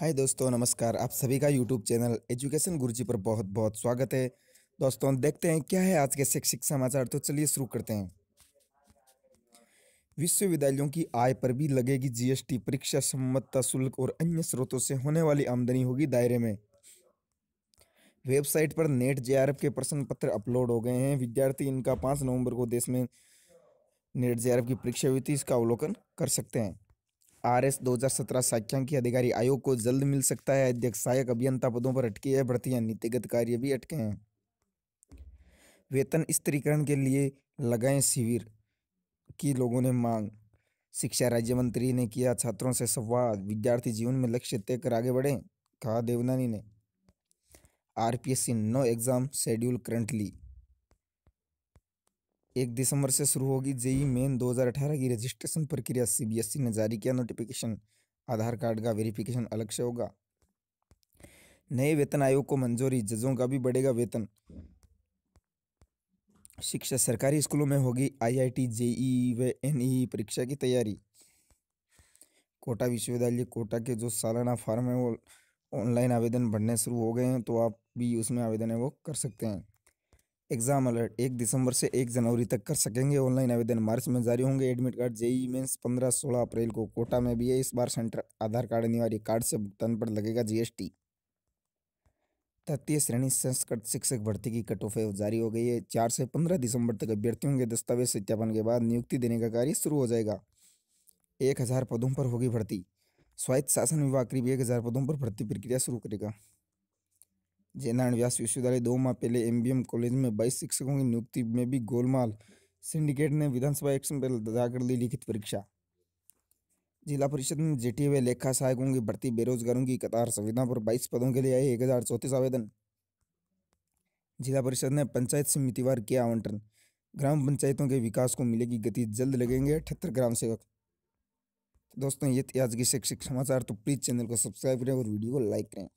हाय दोस्तों नमस्कार आप सभी का यूट्यूब चैनल एजुकेशन गुरुजी पर बहुत बहुत स्वागत है दोस्तों देखते हैं क्या है आज के शैक्षिक समाचार तो चलिए शुरू करते हैं विश्वविद्यालयों की आय पर भी लगेगी जीएसटी परीक्षा सम्मतता शुल्क और अन्य स्रोतों से होने वाली आमदनी होगी दायरे में वेबसाइट पर नेट जे के प्रश्न पत्र अपलोड हो गए हैं विद्यार्थी इनका पाँच नवम्बर को देश में नेट जे की परीक्षा हुई थी इसका अवलोकन कर सकते हैं आर एस दो हज़ार सत्रह सांख्यिकी अधिकारी आयोग को जल्द मिल सकता है अध्यक्ष सहायक अभियंता पदों पर अटकी है भर्तियां नीतिगत कार्य भी अटके हैं वेतन स्त्रीकरण के लिए लगाएं शिविर की लोगों ने मांग शिक्षा राज्य मंत्री ने किया छात्रों से संवाद विद्यार्थी जीवन में लक्ष्य तय कर आगे बढ़ें कहा देवनानी ने RPSC no exam schedule currently एक दिसंबर से शुरू होगी जेई मेन 2018 की रजिस्ट्रेशन प्रक्रिया सीबीएसई ने जारी किया नोटिफिकेशन आधार कार्ड का वेरिफिकेशन अलग से होगा नए वेतन आयोग को मंजूरी जजों का भी बढ़ेगा वेतन शिक्षा सरकारी स्कूलों में होगी आईआईटी जेई व एनईई परीक्षा की तैयारी कोटा विश्वविद्यालय कोटा के जो सालाना फार्म है वो ऑनलाइन आवेदन भरने शुरू हो गए हैं तो आप भी उसमें आवेदन है वो कर सकते हैं एग्जाम अलर्ट एक दिसंबर से एक जनवरी तक कर सकेंगे ऑनलाइन आवेदन मार्च में जारी होंगे एडमिट कार्ड जेई मेंस पंद्रह सोलह अप्रैल को कोटा में भी है इस बार सेंटर आधार कार्ड अनिवार्य कार्ड से भुगतान पर लगेगा जीएसटी तृतीय श्रेणी संस्कृत शिक्षक भर्ती की कट ऑफ जारी हो गई है चार से पंद्रह दिसंबर तक अभ्यर्थियों के दस्तावेज सत्यापन के बाद नियुक्ति देने का कार्य शुरू हो जाएगा एक हज़ार पदों पर होगी भर्ती स्वायत्त शासन विभाग करीब एक हज़ार पदों पर भर्ती प्रक्रिया शुरू करेगा जयनारायण व्यास विश्वविद्यालय दो माह पहले एमबीएम कॉलेज में बाईस शिक्षकों की नियुक्ति में भी गोलमाल सिंडिकेट ने विधानसभा एक्शन पर कर ली लिखित परीक्षा जिला परिषद में जेटी हुए लेखा सहायकों की भर्ती बेरोजगारों की कतार संविधान पर बाईस पदों के लिए आए एक हज़ार आवेदन जिला परिषद ने पंचायत समितिवार किया आवंटन ग्राम पंचायतों के विकास को मिलेगी गति जल्द लगेंगे अठहत्तर ग्राम सेवक तो दोस्तों ये थे आज की शैक्षिक समाचार तो प्लीज़ चैनल को सब्सक्राइब करें और वीडियो को लाइक करें